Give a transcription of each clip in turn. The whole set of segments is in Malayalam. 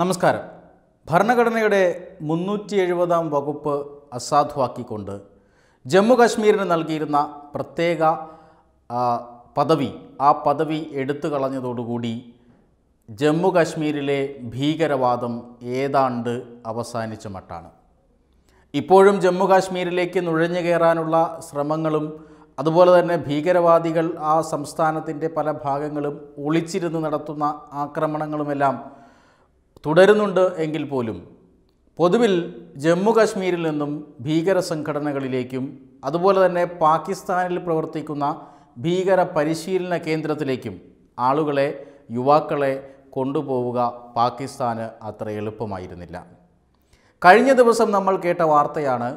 നമസ്കാരം ഭരണഘടനയുടെ മുന്നൂറ്റി എഴുപതാം വകുപ്പ് അസാധുവാക്കിക്കൊണ്ട് ജമ്മു കാശ്മീരിന് നൽകിയിരുന്ന പ്രത്യേക പദവി ആ പദവി എടുത്തു കളഞ്ഞതോടുകൂടി ജമ്മു കാശ്മീരിലെ ഭീകരവാദം ഏതാണ്ട് അവസാനിച്ച മട്ടാണ് ഇപ്പോഴും ജമ്മു കാശ്മീരിലേക്ക് നുഴഞ്ഞു കയറാനുള്ള ശ്രമങ്ങളും അതുപോലെ തന്നെ ഭീകരവാദികൾ ആ സംസ്ഥാനത്തിൻ്റെ പല ഭാഗങ്ങളും ഒളിച്ചിരുന്ന് നടത്തുന്ന ആക്രമണങ്ങളുമെല്ലാം തുടരുന്നുണ്ട് എങ്കിൽ പോലും പൊതുവിൽ ജമ്മു കാശ്മീരിൽ നിന്നും ഭീകര സംഘടനകളിലേക്കും അതുപോലെ തന്നെ പാകിസ്ഥാനിൽ പ്രവർത്തിക്കുന്ന ഭീകര പരിശീലന കേന്ദ്രത്തിലേക്കും ആളുകളെ യുവാക്കളെ കൊണ്ടുപോവുക പാകിസ്ഥാന് അത്ര എളുപ്പമായിരുന്നില്ല കഴിഞ്ഞ ദിവസം നമ്മൾ കേട്ട വാർത്തയാണ്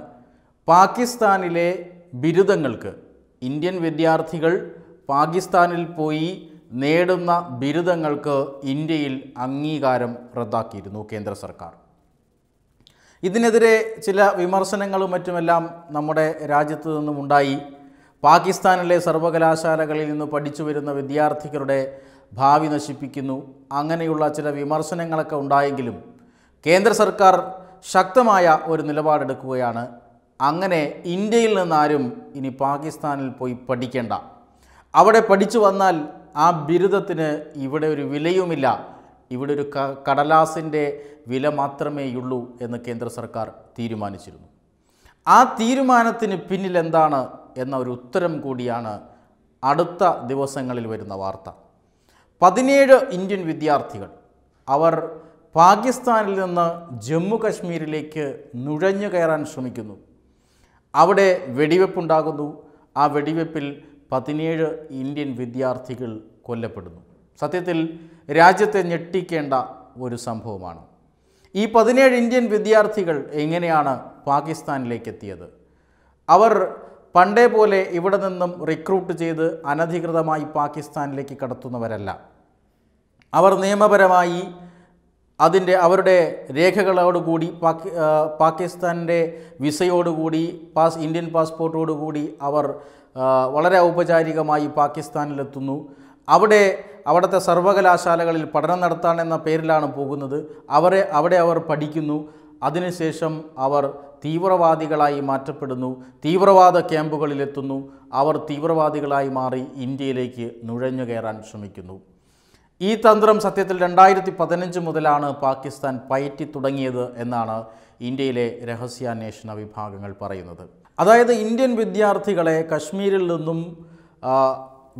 പാകിസ്ഥാനിലെ ബിരുദങ്ങൾക്ക് ഇന്ത്യൻ വിദ്യാർത്ഥികൾ പാകിസ്ഥാനിൽ പോയി നേടുന്ന ബിരുദങ്ങൾക്ക് ഇന്ത്യയിൽ അംഗീകാരം റദ്ദാക്കിയിരുന്നു കേന്ദ്ര സർക്കാർ ഇതിനെതിരെ ചില വിമർശനങ്ങളും മറ്റുമെല്ലാം നമ്മുടെ രാജ്യത്ത് നിന്നും ഉണ്ടായി പാകിസ്ഥാനിലെ സർവകലാശാലകളിൽ നിന്ന് പഠിച്ചു വരുന്ന വിദ്യാർത്ഥികളുടെ ഭാവി നശിപ്പിക്കുന്നു അങ്ങനെയുള്ള ചില വിമർശനങ്ങളൊക്കെ ഉണ്ടായെങ്കിലും കേന്ദ്ര സർക്കാർ ശക്തമായ ഒരു നിലപാടെടുക്കുകയാണ് അങ്ങനെ ഇന്ത്യയിൽ നിന്നാരും ഇനി പാകിസ്ഥാനിൽ പോയി പഠിക്കേണ്ട അവിടെ പഠിച്ചു വന്നാൽ ആ ബിരുദത്തിന് ഇവിടെ ഒരു വിലയുമില്ല ഇവിടെ ഒരു കടലാസിൻ്റെ വില മാത്രമേയുള്ളൂ എന്ന് കേന്ദ്ര സർക്കാർ തീരുമാനിച്ചിരുന്നു ആ തീരുമാനത്തിന് പിന്നിൽ എന്താണ് എന്ന ഒരു ഉത്തരം കൂടിയാണ് അടുത്ത ദിവസങ്ങളിൽ വരുന്ന വാർത്ത പതിനേഴ് ഇന്ത്യൻ വിദ്യാർത്ഥികൾ അവർ പാകിസ്ഥാനിൽ നിന്ന് ജമ്മു കശ്മീരിലേക്ക് നുഴഞ്ഞു കയറാൻ ശ്രമിക്കുന്നു അവിടെ വെടിവെപ്പുണ്ടാകുന്നു ആ വെടിവെപ്പിൽ പതിനേഴ് ഇന്ത്യൻ വിദ്യാർത്ഥികൾ കൊല്ലപ്പെടുന്നു സത്യത്തിൽ രാജ്യത്തെ ഞെട്ടിക്കേണ്ട ഒരു സംഭവമാണ് ഈ പതിനേഴ് ഇന്ത്യൻ വിദ്യാർത്ഥികൾ എങ്ങനെയാണ് പാകിസ്ഥാനിലേക്ക് എത്തിയത് അവർ പണ്ടേ പോലെ ഇവിടെ നിന്നും റിക്രൂട്ട് ചെയ്ത് അനധികൃതമായി പാകിസ്ഥാനിലേക്ക് കടത്തുന്നവരല്ല അവർ നിയമപരമായി അതിൻ്റെ അവരുടെ രേഖകളോടുകൂടി പാകി പാകിസ്ഥാൻ്റെ വിസയോടുകൂടി പാസ് ഇന്ത്യൻ പാസ്പോർട്ടോടുകൂടി അവർ വളരെ ഔപചാരികമായി പാകിസ്ഥാനിലെത്തുന്നു അവിടെ അവിടുത്തെ സർവകലാശാലകളിൽ പഠനം നടത്താൻ എന്ന പേരിലാണ് പോകുന്നത് അവരെ അവിടെ അവർ പഠിക്കുന്നു അതിനുശേഷം അവർ തീവ്രവാദികളായി മാറ്റപ്പെടുന്നു തീവ്രവാദ ക്യാമ്പുകളിലെത്തുന്നു അവർ തീവ്രവാദികളായി മാറി ഇന്ത്യയിലേക്ക് നുഴഞ്ഞു കയറാൻ ശ്രമിക്കുന്നു ഈ തന്ത്രം സത്യത്തിൽ രണ്ടായിരത്തി പതിനഞ്ച് മുതലാണ് പാകിസ്ഥാൻ പയറ്റി തുടങ്ങിയത് എന്നാണ് ഇന്ത്യയിലെ രഹസ്യാന്വേഷണ വിഭാഗങ്ങൾ പറയുന്നത് അതായത് ഇന്ത്യൻ വിദ്യാർത്ഥികളെ കശ്മീരിൽ നിന്നും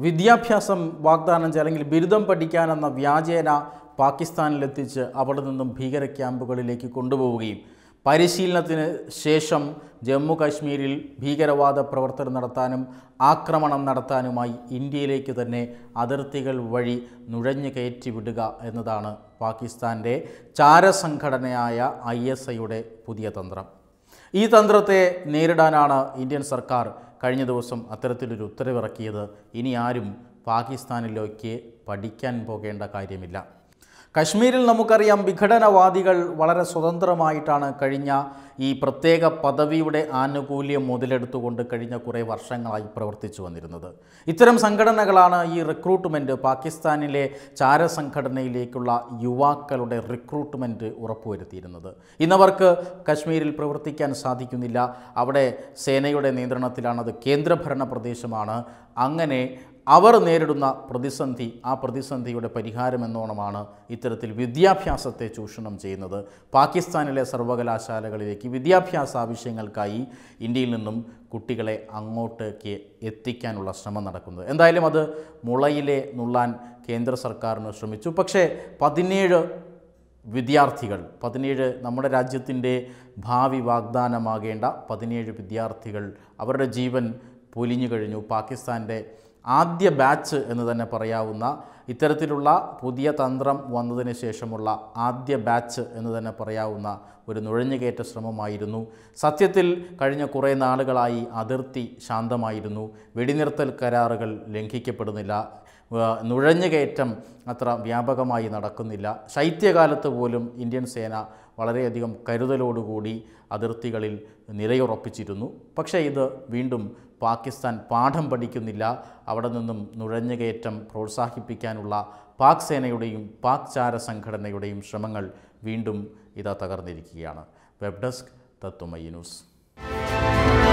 വിദ്യാഭ്യാസം വാഗ്ദാനം ചെയ്യുക അല്ലെങ്കിൽ ബിരുദം പഠിക്കാനെന്ന വ്യാജേന പാകിസ്ഥാനിലെത്തിച്ച് അവിടെ നിന്നും ഭീകര ക്യാമ്പുകളിലേക്ക് കൊണ്ടുപോവുകയും പരിശീലനത്തിന് ശേഷം ജമ്മു കാശ്മീരിൽ ഭീകരവാദ പ്രവർത്തനം നടത്താനും ആക്രമണം നടത്താനുമായി ഇന്ത്യയിലേക്ക് തന്നെ അതിർത്തികൾ വഴി നുഴഞ്ഞു വിടുക എന്നതാണ് പാകിസ്ഥാൻ്റെ ചാരസംഘടനയായ ഐ പുതിയ തന്ത്രം ഈ തന്ത്രത്തെ നേരിടാനാണ് ഇന്ത്യൻ സർക്കാർ കഴിഞ്ഞ ദിവസം അത്തരത്തിലൊരു ഉത്തരവിറക്കിയത് ഇനി ആരും പാകിസ്ഥാനിലേക്ക് പഠിക്കാൻ പോകേണ്ട കാര്യമില്ല കശ്മീരിൽ നമുക്കറിയാം വിഘടനവാദികൾ വളരെ സ്വതന്ത്രമായിട്ടാണ് കഴിഞ്ഞ ഈ പ്രത്യേക പദവിയുടെ ആനുകൂല്യം മുതലെടുത്തുകൊണ്ട് കഴിഞ്ഞ കുറേ വർഷങ്ങളായി പ്രവർത്തിച്ചു വന്നിരുന്നത് ഇത്തരം സംഘടനകളാണ് ഈ റിക്രൂട്ട്മെൻറ്റ് പാകിസ്ഥാനിലെ ചാരസംഘടനയിലേക്കുള്ള യുവാക്കളുടെ റിക്രൂട്ട്മെൻറ്റ് ഉറപ്പുവരുത്തിയിരുന്നത് ഇന്നവർക്ക് കശ്മീരിൽ പ്രവർത്തിക്കാൻ സാധിക്കുന്നില്ല അവിടെ സേനയുടെ നിയന്ത്രണത്തിലാണത് കേന്ദ്രഭരണ പ്രദേശമാണ് അങ്ങനെ അവർ നേരിടുന്ന പ്രതിസന്ധി ആ പ്രതിസന്ധിയുടെ പരിഹാരമെന്നോണമാണ് ഇത്തരത്തിൽ വിദ്യാഭ്യാസത്തെ ചൂഷണം ചെയ്യുന്നത് പാകിസ്ഥാനിലെ സർവകലാശാലകളിലേക്ക് വിദ്യാഭ്യാസ ആവശ്യങ്ങൾക്കായി ഇന്ത്യയിൽ നിന്നും കുട്ടികളെ അങ്ങോട്ടേക്ക് എത്തിക്കാനുള്ള ശ്രമം നടക്കുന്നത് എന്തായാലും അത് മുളയിലെ നുള്ളാൻ കേന്ദ്ര സർക്കാരിന് ശ്രമിച്ചു പക്ഷേ പതിനേഴ് വിദ്യാർത്ഥികൾ പതിനേഴ് നമ്മുടെ രാജ്യത്തിൻ്റെ ഭാവി വാഗ്ദാനമാകേണ്ട പതിനേഴ് വിദ്യാർത്ഥികൾ അവരുടെ ജീവൻ പൊലിഞ്ഞു കഴിഞ്ഞു പാകിസ്ഥാൻ്റെ ആദ്യ ബാച്ച് എന്ന് തന്നെ പറയാവുന്ന ഇത്തരത്തിലുള്ള പുതിയ തന്ത്രം വന്നതിന് ശേഷമുള്ള ആദ്യ ബാച്ച് എന്ന് തന്നെ പറയാവുന്ന ഒരു നുഴഞ്ഞുകയറ്റ ശ്രമമായിരുന്നു സത്യത്തിൽ കഴിഞ്ഞ കുറേ നാളുകളായി അതിർത്തി ശാന്തമായിരുന്നു വെടിനിർത്തൽ കരാറുകൾ ലംഘിക്കപ്പെടുന്നില്ല നുഴഞ്ഞുകയറ്റം അത്ര വ്യാപകമായി നടക്കുന്നില്ല ശൈത്യകാലത്ത് പോലും ഇന്ത്യൻ സേന വളരെയധികം കരുതലോടുകൂടി അതിർത്തികളിൽ നിലയുറപ്പിച്ചിരുന്നു പക്ഷേ ഇത് വീണ്ടും പാകിസ്ഥാൻ പാഠം പഠിക്കുന്നില്ല അവിടെ നിന്നും നുഴഞ്ഞുകയറ്റം പ്രോത്സാഹിപ്പിക്കാൻ സ്ഥാപിക്കാനുള്ള പാക് സേനയുടെയും പാക് ചാര സംഘടനയുടെയും ശ്രമങ്ങൾ വീണ്ടും ഇതാ തകർന്നിരിക്കുകയാണ് വെബ് ഡെസ്ക് തത്വമയി ന്യൂസ്